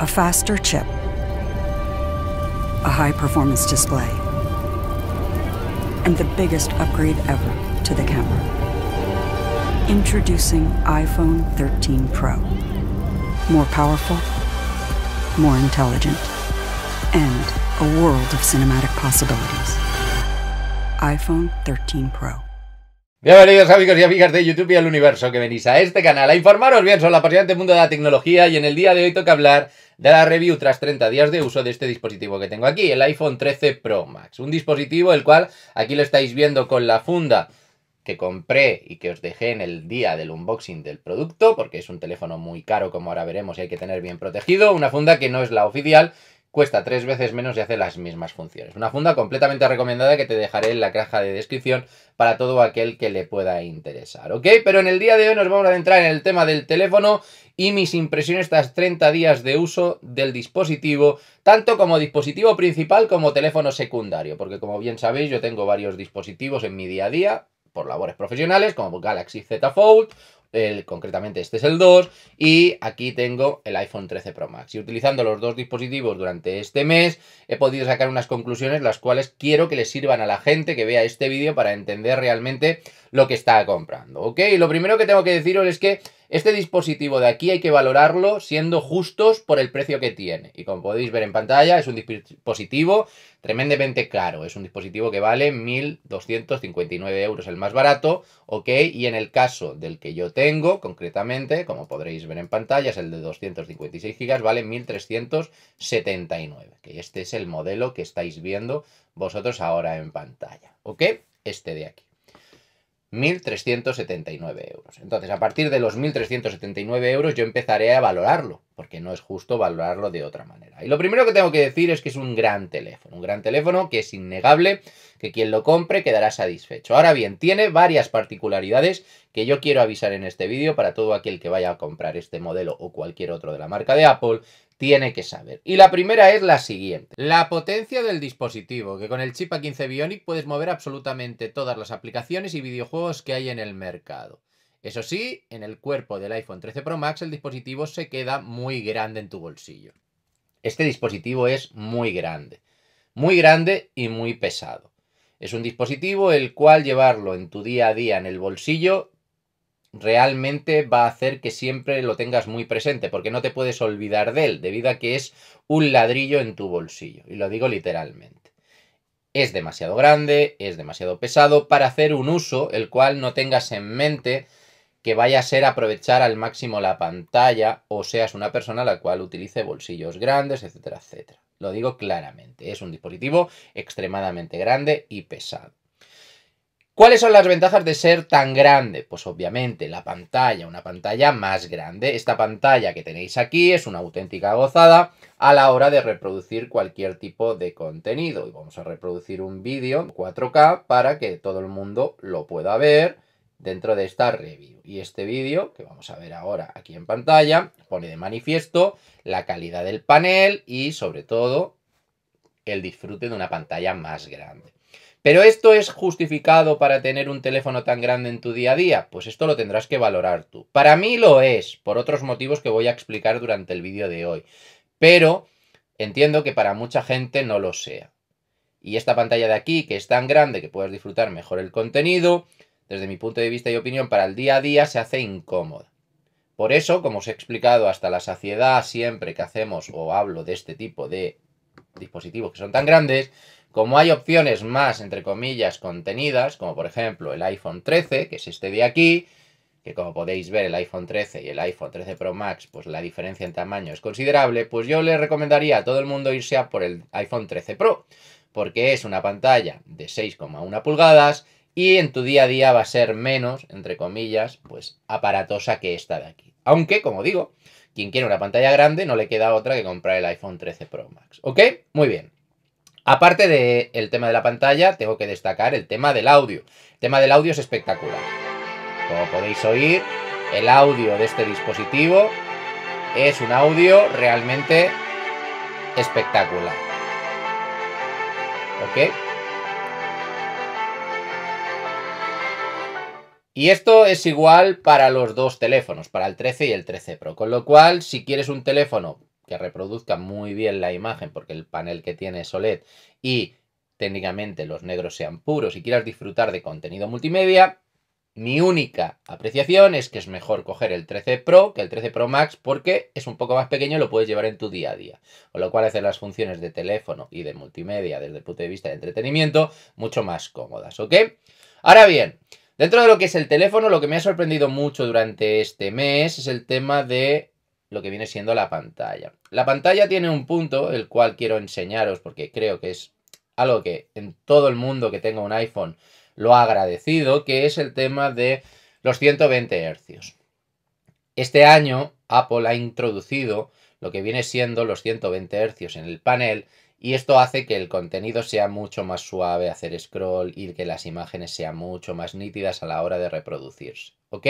a faster chip, a high performance display, and the biggest upgrade ever to the camera. Introducing iPhone 13 Pro. More powerful, more intelligent, and a world of cinematic possibilities. iPhone 13 Pro. Bienvenidos amigos y amigas de YouTube y al universo que venís a este canal a informaros bien sobre el apasionante mundo de la tecnología y en el día de hoy toca hablar de la review tras 30 días de uso de este dispositivo que tengo aquí, el iPhone 13 Pro Max, un dispositivo el cual aquí lo estáis viendo con la funda que compré y que os dejé en el día del unboxing del producto, porque es un teléfono muy caro como ahora veremos y hay que tener bien protegido, una funda que no es la oficial cuesta tres veces menos y hace las mismas funciones. Una funda completamente recomendada que te dejaré en la caja de descripción para todo aquel que le pueda interesar, ¿ok? Pero en el día de hoy nos vamos a adentrar en el tema del teléfono y mis impresiones tras 30 días de uso del dispositivo, tanto como dispositivo principal como teléfono secundario, porque como bien sabéis yo tengo varios dispositivos en mi día a día, por labores profesionales, como Galaxy Z Fold, concretamente este es el 2, y aquí tengo el iPhone 13 Pro Max. Y utilizando los dos dispositivos durante este mes, he podido sacar unas conclusiones las cuales quiero que les sirvan a la gente que vea este vídeo para entender realmente lo que está comprando, ¿ok? lo primero que tengo que deciros es que este dispositivo de aquí hay que valorarlo siendo justos por el precio que tiene. Y como podéis ver en pantalla, es un dispositivo tremendamente caro. Es un dispositivo que vale 1.259 euros el más barato, ¿ok? Y en el caso del que yo tengo, concretamente, como podréis ver en pantalla, es el de 256 GB, vale 1.379. Que este es el modelo que estáis viendo vosotros ahora en pantalla, ¿ok? Este de aquí. 1.379 euros. Entonces, a partir de los 1.379 euros yo empezaré a valorarlo, porque no es justo valorarlo de otra manera. Y lo primero que tengo que decir es que es un gran teléfono, un gran teléfono que es innegable, que quien lo compre quedará satisfecho. Ahora bien, tiene varias particularidades que yo quiero avisar en este vídeo para todo aquel que vaya a comprar este modelo o cualquier otro de la marca de Apple, tiene que saber. Y la primera es la siguiente. La potencia del dispositivo, que con el chip A15 Bionic puedes mover absolutamente todas las aplicaciones y videojuegos que hay en el mercado. Eso sí, en el cuerpo del iPhone 13 Pro Max el dispositivo se queda muy grande en tu bolsillo. Este dispositivo es muy grande. Muy grande y muy pesado. Es un dispositivo el cual llevarlo en tu día a día en el bolsillo realmente va a hacer que siempre lo tengas muy presente, porque no te puedes olvidar de él, debido a que es un ladrillo en tu bolsillo, y lo digo literalmente. Es demasiado grande, es demasiado pesado para hacer un uso el cual no tengas en mente que vaya a ser aprovechar al máximo la pantalla o seas una persona la cual utilice bolsillos grandes, etcétera, etcétera. Lo digo claramente, es un dispositivo extremadamente grande y pesado. ¿Cuáles son las ventajas de ser tan grande? Pues obviamente la pantalla, una pantalla más grande. Esta pantalla que tenéis aquí es una auténtica gozada a la hora de reproducir cualquier tipo de contenido. Y vamos a reproducir un vídeo 4K para que todo el mundo lo pueda ver dentro de esta review. Y este vídeo, que vamos a ver ahora aquí en pantalla, pone de manifiesto la calidad del panel y sobre todo el disfrute de una pantalla más grande. Pero esto es justificado para tener un teléfono tan grande en tu día a día, pues esto lo tendrás que valorar tú. Para mí lo es, por otros motivos que voy a explicar durante el vídeo de hoy. Pero entiendo que para mucha gente no lo sea. Y esta pantalla de aquí, que es tan grande que puedes disfrutar mejor el contenido, desde mi punto de vista y opinión, para el día a día se hace incómoda. Por eso, como os he explicado hasta la saciedad siempre que hacemos o hablo de este tipo de dispositivos que son tan grandes, como hay opciones más, entre comillas, contenidas, como por ejemplo el iPhone 13, que es este de aquí, que como podéis ver el iPhone 13 y el iPhone 13 Pro Max, pues la diferencia en tamaño es considerable, pues yo le recomendaría a todo el mundo irse a por el iPhone 13 Pro, porque es una pantalla de 6,1 pulgadas y en tu día a día va a ser menos, entre comillas, pues aparatosa que esta de aquí. Aunque, como digo, quien quiere una pantalla grande no le queda otra que comprar el iPhone 13 Pro Max. ¿Ok? Muy bien. Aparte del el tema de la pantalla, tengo que destacar el tema del audio. El tema del audio es espectacular. Como podéis oír, el audio de este dispositivo es un audio realmente espectacular. ¿Ok? Y esto es igual para los dos teléfonos, para el 13 y el 13 Pro. Con lo cual, si quieres un teléfono que reproduzca muy bien la imagen porque el panel que tiene es OLED y técnicamente los negros sean puros y quieras disfrutar de contenido multimedia, mi única apreciación es que es mejor coger el 13 Pro que el 13 Pro Max porque es un poco más pequeño y lo puedes llevar en tu día a día. Con lo cual hacen las funciones de teléfono y de multimedia desde el punto de vista de entretenimiento mucho más cómodas, ¿ok? Ahora bien, dentro de lo que es el teléfono, lo que me ha sorprendido mucho durante este mes es el tema de lo que viene siendo la pantalla. La pantalla tiene un punto, el cual quiero enseñaros porque creo que es algo que en todo el mundo que tenga un iPhone lo ha agradecido, que es el tema de los 120 Hz. Este año Apple ha introducido lo que viene siendo los 120 Hz en el panel y esto hace que el contenido sea mucho más suave hacer scroll y que las imágenes sean mucho más nítidas a la hora de reproducirse. ¿Ok?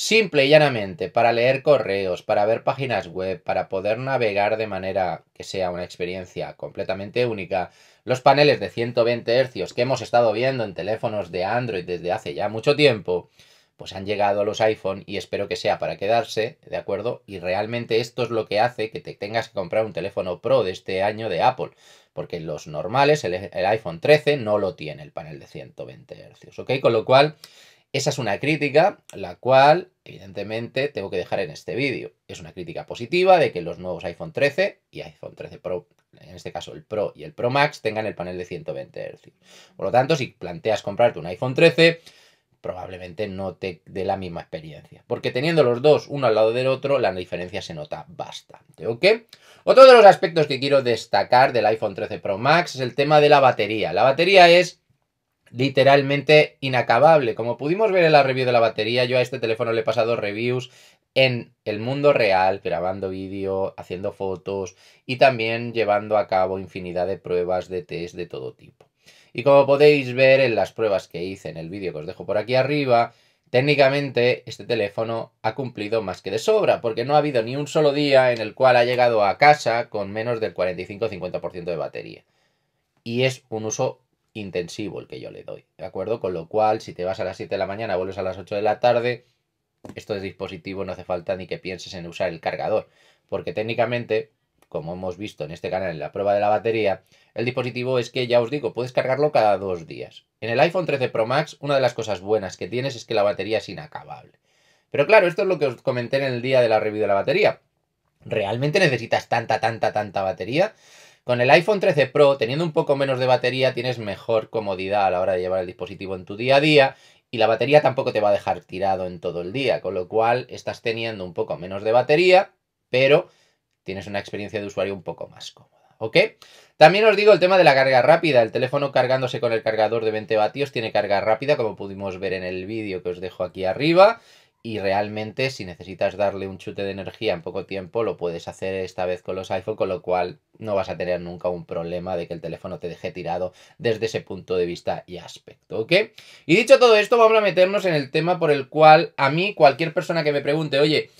Simple y llanamente, para leer correos, para ver páginas web, para poder navegar de manera que sea una experiencia completamente única, los paneles de 120 Hz que hemos estado viendo en teléfonos de Android desde hace ya mucho tiempo, pues han llegado a los iPhone y espero que sea para quedarse, ¿de acuerdo? Y realmente esto es lo que hace que te tengas que comprar un teléfono Pro de este año de Apple, porque los normales, el, iPhone 13 no lo tiene el panel de 120 Hz, ¿ok? Con lo cual esa es una crítica, la cual evidentemente tengo que dejar en este vídeo. Es una crítica positiva de que los nuevos iPhone 13 y iPhone 13 Pro, en este caso el Pro y el Pro Max, tengan el panel de 120 Hz. Por lo tanto, si planteas comprarte un iPhone 13, probablemente no te dé la misma experiencia. Porque teniendo los dos uno al lado del otro, la diferencia se nota bastante, ¿ok? Otro de los aspectos que quiero destacar del iPhone 13 Pro Max es el tema de la batería. La batería es literalmente inacabable. Como pudimos ver en la review de la batería, yo a este teléfono le he pasado reviews en el mundo real, grabando vídeo, haciendo fotos y también llevando a cabo infinidad de pruebas de test de todo tipo. Y como podéis ver en las pruebas que hice en el vídeo que os dejo por aquí arriba, técnicamente este teléfono ha cumplido más que de sobra, porque no ha habido ni un solo día en el cual ha llegado a casa con menos del 45-50% de batería. Y es un uso intensivo el que yo le doy, ¿de acuerdo? Con lo cual, si te vas a las 7 de la mañana, vuelves a las 8 de la tarde, esto es dispositivo no hace falta ni que pienses en usar el cargador, porque técnicamente, como hemos visto en este canal en la prueba de la batería, el dispositivo es que, ya os digo, puedes cargarlo cada dos días. En el iPhone 13 Pro Max, una de las cosas buenas que tienes es que la batería es inacabable. Pero claro, esto es lo que os comenté en el día de la review de la batería. ¿Realmente necesitas tanta, tanta, tanta batería? Con el iPhone 13 Pro, teniendo un poco menos de batería, tienes mejor comodidad a la hora de llevar el dispositivo en tu día a día y la batería tampoco te va a dejar tirado en todo el día, con lo cual estás teniendo un poco menos de batería, pero tienes una experiencia de usuario un poco más cómoda, ¿ok? También os digo el tema de la carga rápida, el teléfono cargándose con el cargador de 20 vatios tiene carga rápida, como pudimos ver en el vídeo que os dejo aquí arriba, y realmente si necesitas darle un chute de energía en poco tiempo, lo puedes hacer esta vez con los iPhone, con lo cual no vas a tener nunca un problema de que el teléfono te deje tirado desde ese punto de vista y aspecto, ¿ok? Y dicho todo esto, vamos a meternos en el tema por el cual a mí cualquier persona que me pregunte, oye,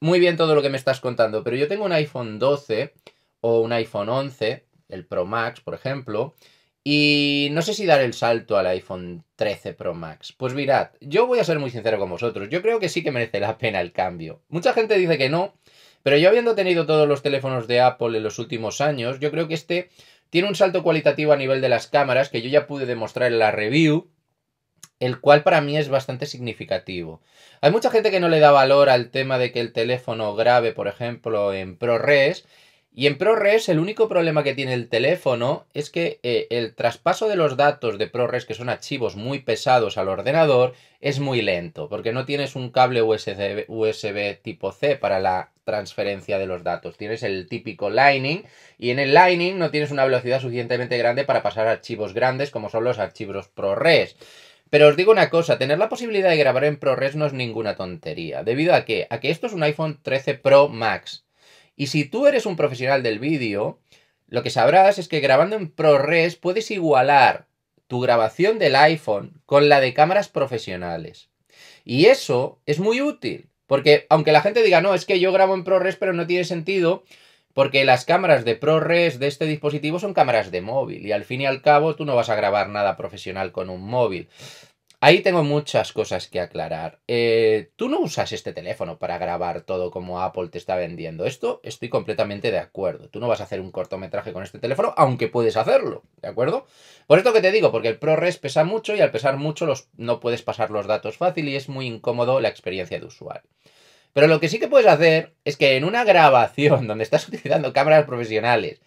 muy bien todo lo que me estás contando, pero yo tengo un iPhone 12 o un iPhone 11, el Pro Max, por ejemplo, y no sé si dar el salto al iPhone 13 Pro Max. Pues mirad, yo voy a ser muy sincero con vosotros. Yo creo que sí que merece la pena el cambio. Mucha gente dice que no, pero yo habiendo tenido todos los teléfonos de Apple en los últimos años, yo creo que este tiene un salto cualitativo a nivel de las cámaras que yo ya pude demostrar en la review, el cual para mí es bastante significativo. Hay mucha gente que no le da valor al tema de que el teléfono grave, por ejemplo, en ProRes y en ProRes el único problema que tiene el teléfono es que eh, el traspaso de los datos de ProRes, que son archivos muy pesados al ordenador, es muy lento, porque no tienes un cable USB, tipo C para la transferencia de los datos. Tienes el típico Lightning y en el Lightning no tienes una velocidad suficientemente grande para pasar archivos grandes como son los archivos ProRes. Pero os digo una cosa, tener la posibilidad de grabar en ProRes no es ninguna tontería, debido a que, a que esto es un iPhone 13 Pro Max y si tú eres un profesional del vídeo, lo que sabrás es que grabando en ProRes puedes igualar tu grabación del iPhone con la de cámaras profesionales. Y eso es muy útil, porque aunque la gente diga, no, es que yo grabo en ProRes pero no tiene sentido, porque las cámaras de ProRes de este dispositivo son cámaras de móvil y al fin y al cabo tú no vas a grabar nada profesional con un móvil. Ahí tengo muchas cosas que aclarar. Eh, tú no usas este teléfono para grabar todo como Apple te está vendiendo. Esto estoy completamente de acuerdo. Tú no vas a hacer un cortometraje con este teléfono, aunque puedes hacerlo, ¿de acuerdo? Por esto que te digo, porque el ProRes pesa mucho y al pesar mucho los, no puedes pasar los datos fácil y es muy incómodo la experiencia de usuario. Pero lo que sí que puedes hacer es que en una grabación donde estás utilizando cámaras profesionales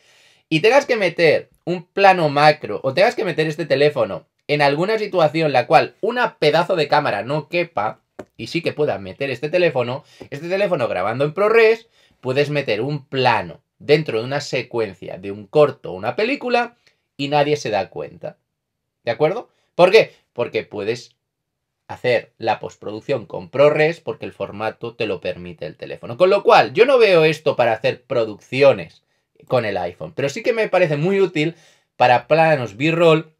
y tengas que meter un plano macro o tengas que meter este teléfono en alguna situación en la cual una pedazo de cámara no quepa y sí que puedas meter este teléfono, este teléfono grabando en ProRes, puedes meter un plano dentro de una secuencia de un corto o una película y nadie se da cuenta. ¿De acuerdo? ¿Por qué? Porque puedes hacer la postproducción con ProRes porque el formato te lo permite el teléfono. Con lo cual, yo no veo esto para hacer producciones con el iPhone, pero sí que me parece muy útil para planos B-roll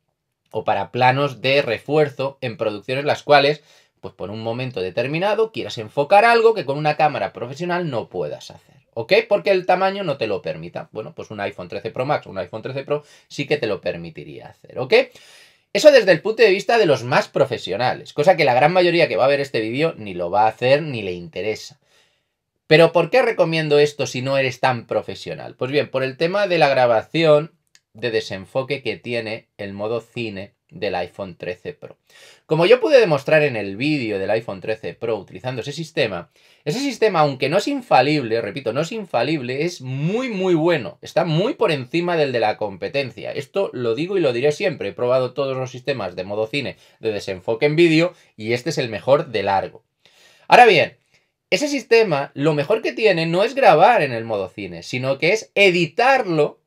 o para planos de refuerzo en producciones las cuales, pues por un momento determinado, quieras enfocar algo que con una cámara profesional no puedas hacer. ¿Ok? Porque el tamaño no te lo permita. Bueno, pues un iPhone 13 Pro Max, un iPhone 13 Pro sí que te lo permitiría hacer. ¿Ok? Eso desde el punto de vista de los más profesionales, cosa que la gran mayoría que va a ver este vídeo ni lo va a hacer ni le interesa. Pero ¿por qué recomiendo esto si no eres tan profesional? Pues bien, por el tema de la grabación de desenfoque que tiene el modo cine del iPhone 13 Pro. Como yo pude demostrar en el vídeo del iPhone 13 Pro utilizando ese sistema, ese sistema, aunque no es infalible, repito, no es infalible, es muy muy bueno, está muy por encima del de la competencia. Esto lo digo y lo diré siempre, he probado todos los sistemas de modo cine de desenfoque en vídeo y este es el mejor de largo. Ahora bien, ese sistema lo mejor que tiene no es grabar en el modo cine, sino que es editarlo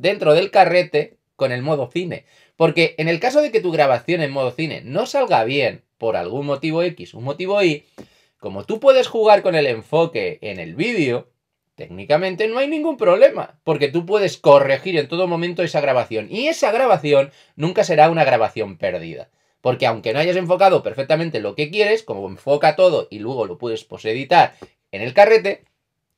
dentro del carrete con el modo cine. Porque en el caso de que tu grabación en modo cine no salga bien por algún motivo X, un motivo Y, como tú puedes jugar con el enfoque en el vídeo, técnicamente no hay ningún problema, porque tú puedes corregir en todo momento esa grabación y esa grabación nunca será una grabación perdida. Porque aunque no hayas enfocado perfectamente lo que quieres, como enfoca todo y luego lo puedes poseditar en el carrete,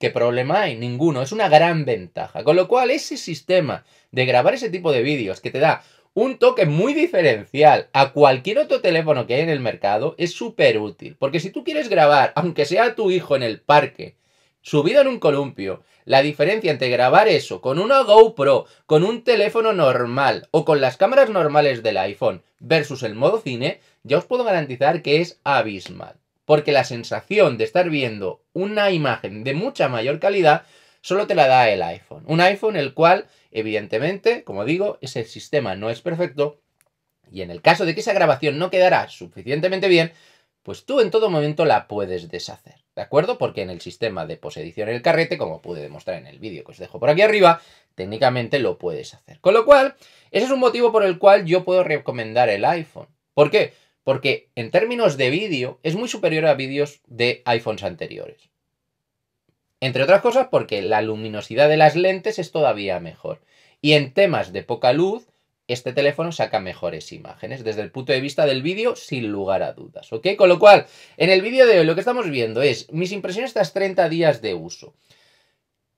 ¿Qué problema hay? Ninguno. Es una gran ventaja. Con lo cual, ese sistema de grabar ese tipo de vídeos que te da un toque muy diferencial a cualquier otro teléfono que hay en el mercado es súper útil. Porque si tú quieres grabar, aunque sea tu hijo en el parque, subido en un columpio, la diferencia entre grabar eso con una GoPro, con un teléfono normal o con las cámaras normales del iPhone versus el modo cine, ya os puedo garantizar que es abismal porque la sensación de estar viendo una imagen de mucha mayor calidad solo te la da el iPhone. Un iPhone el cual, evidentemente, como digo, ese sistema no es perfecto y en el caso de que esa grabación no quedara suficientemente bien, pues tú en todo momento la puedes deshacer, ¿de acuerdo? Porque en el sistema de posedición en el carrete, como pude demostrar en el vídeo que os dejo por aquí arriba, técnicamente lo puedes hacer. Con lo cual, ese es un motivo por el cual yo puedo recomendar el iPhone. ¿Por qué? porque en términos de vídeo es muy superior a vídeos de iPhones anteriores. Entre otras cosas porque la luminosidad de las lentes es todavía mejor. Y en temas de poca luz, este teléfono saca mejores imágenes desde el punto de vista del vídeo, sin lugar a dudas. ¿Ok? Con lo cual, en el vídeo de hoy lo que estamos viendo es mis impresiones tras 30 días de uso.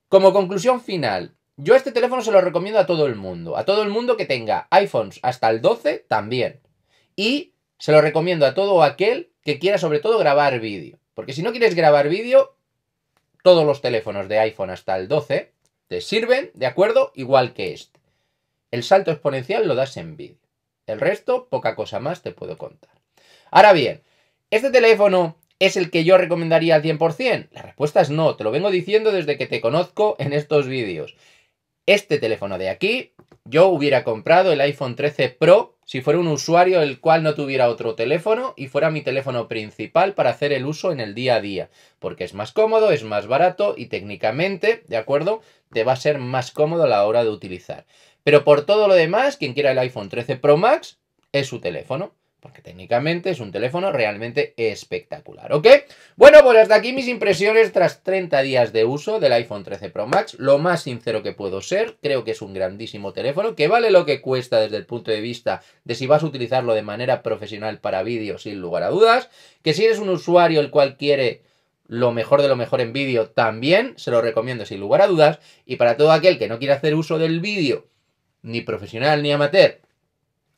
Como conclusión final, yo este teléfono se lo recomiendo a todo el mundo. A todo el mundo que tenga iPhones hasta el 12 también. Y se lo recomiendo a todo aquel que quiera sobre todo grabar vídeo. Porque si no quieres grabar vídeo, todos los teléfonos de iPhone hasta el 12 te sirven, ¿de acuerdo? Igual que este. El salto exponencial lo das en vídeo. El resto, poca cosa más te puedo contar. Ahora bien, ¿este teléfono es el que yo recomendaría al 100%? La respuesta es no, te lo vengo diciendo desde que te conozco en estos vídeos este teléfono de aquí, yo hubiera comprado el iPhone 13 Pro si fuera un usuario el cual no tuviera otro teléfono y fuera mi teléfono principal para hacer el uso en el día a día, porque es más cómodo, es más barato y técnicamente, ¿de acuerdo? Te va a ser más cómodo a la hora de utilizar. Pero por todo lo demás, quien quiera el iPhone 13 Pro Max es su teléfono. Porque técnicamente es un teléfono realmente espectacular, ¿ok? Bueno, pues hasta aquí mis impresiones tras 30 días de uso del iPhone 13 Pro Max. Lo más sincero que puedo ser, creo que es un grandísimo teléfono, que vale lo que cuesta desde el punto de vista de si vas a utilizarlo de manera profesional para vídeo, sin lugar a dudas. Que si eres un usuario el cual quiere lo mejor de lo mejor en vídeo, también se lo recomiendo sin lugar a dudas. Y para todo aquel que no quiera hacer uso del vídeo, ni profesional ni amateur,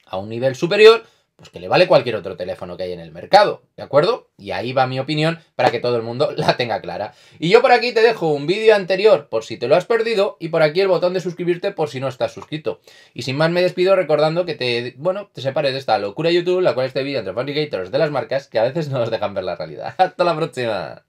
a un nivel superior pues que le vale cualquier otro teléfono que hay en el mercado, ¿de acuerdo? Y ahí va mi opinión para que todo el mundo la tenga clara. Y yo por aquí te dejo un vídeo anterior por si te lo has perdido y por aquí el botón de suscribirte por si no estás suscrito. Y sin más me despido recordando que te, bueno, te separes de esta locura YouTube, la cual este vídeo entre fabricators de las marcas que a veces no nos dejan ver la realidad. ¡Hasta la próxima!